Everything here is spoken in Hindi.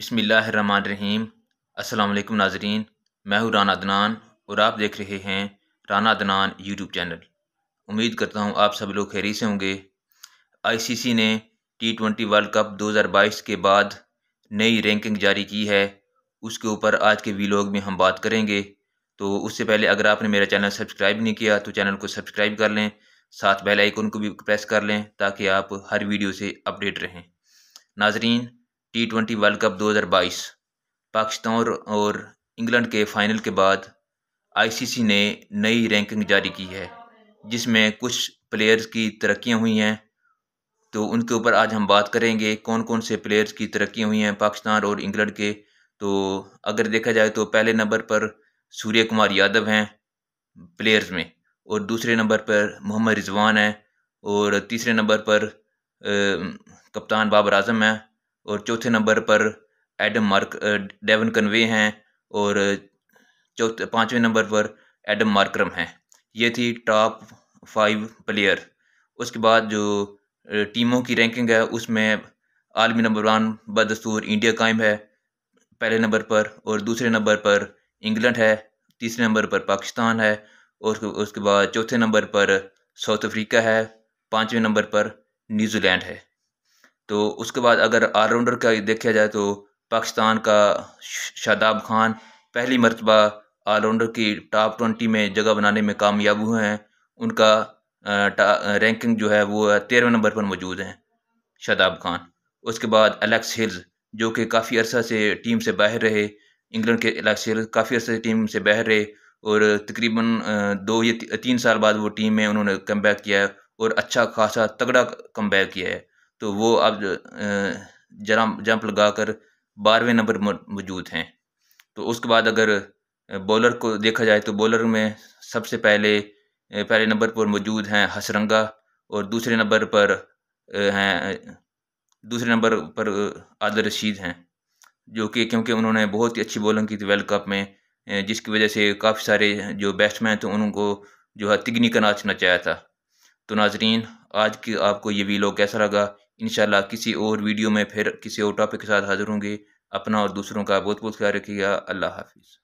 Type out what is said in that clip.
बसमिल्ल रहीम अल्लाम नाजरीन मैं हूँ राना अदनान और आप देख रहे हैं राना अदनान यूट्यूब चैनल उम्मीद करता हूँ आप सब लोग खैरी से होंगे आईसीसी ने टी ट्वेंटी वर्ल्ड कप 2022 के बाद नई रैंकिंग जारी की है उसके ऊपर आज के वीलॉग में हम बात करेंगे तो उससे पहले अगर आपने मेरा चैनल सब्सक्राइब नहीं किया तो चैनल को सब्सक्राइब कर लें साथ बेल आइकन को भी प्रेस कर लें ताकि आप हर वीडियो से अपडेट रहें नाजरीन T twenty world cup 2022 Pakistan और इंग्लैंड के फाइनल के बाद आईसीसी ने नई रैंकिंग जारी की है जिसमें कुछ प्लेयर्स की तरक्कियां हुई हैं तो उनके ऊपर आज हम बात करेंगे कौन कौन से प्लेयर्स की तरक्की हुई हैं पाकिस्तान और इंग्लैंड के तो अगर देखा जाए तो पहले नंबर पर सूर्य कुमार यादव हैं प्लेयर्स में और दूसरे नंबर पर मोहम्मद रिजवान हैं और तीसरे नंबर पर कप्तान बाबर आजम हैं और चौथे नंबर पर एडम मार्क डेवन कन्वे हैं और चौथे पाँचवें नंबर पर एडम मार्क्रम हैं ये थी टॉप फाइव प्लेयर उसके बाद जो टीमों की रैंकिंग है उसमें आलमी नंबर वन बदस्तूर इंडिया कायम है पहले नंबर पर और दूसरे नंबर पर इंग्लैंड है तीसरे नंबर पर पाकिस्तान है और उसके बाद चौथे नंबर पर साउथ अफ्रीका है पाँचवें नंबर पर न्यूजीलैंड है तो उसके बाद अगर ऑलराउंडर का देखा जाए तो पाकिस्तान का शादाब खान पहली मरतबा ऑलराउंडर की टॉप ट्वेंटी में जगह बनाने में कामयाब हुए हैं उनका रैंकिंग जो है वो तेरहवें नंबर पर मौजूद हैं शादाब खान उसके बाद एलेक्स हिल्स जो कि काफ़ी अरसा से टीम से बाहर रहे इंग्लैंड के एलेक्स हिल्स काफ़ी अरसा से टीम से बाहर रहे और तकरीबन दो या तीन साल बाद वो टीम में उन्होंने कम किया है और अच्छा खासा तगड़ा कम बैक किया है तो वो अब जरा जंप लगा कर बारहवें नंबर मौजूद हैं तो उसके बाद अगर बॉलर को देखा जाए तो बॉलर में सबसे पहले पहले नंबर पर मौजूद हैं हसरंगा और दूसरे नंबर पर हैं दूसरे नंबर पर आदर रशीद हैं जो कि क्योंकि उन्होंने बहुत ही अच्छी बॉलिंग की थी वर्ल्ड कप में जिसकी वजह से काफ़ी सारे जो बैट्समैन थे उनको जो है तिगनी का नाचना नचाया था तो नाजरीन आज की आपको ये वीलो कैसा लगा इन किसी और वीडियो में फिर किसी और टॉपिक के साथ हाज़िर होंगे अपना और दूसरों का बहुत बहुत ख्याल रखिएगा अल्लाह हाफिज़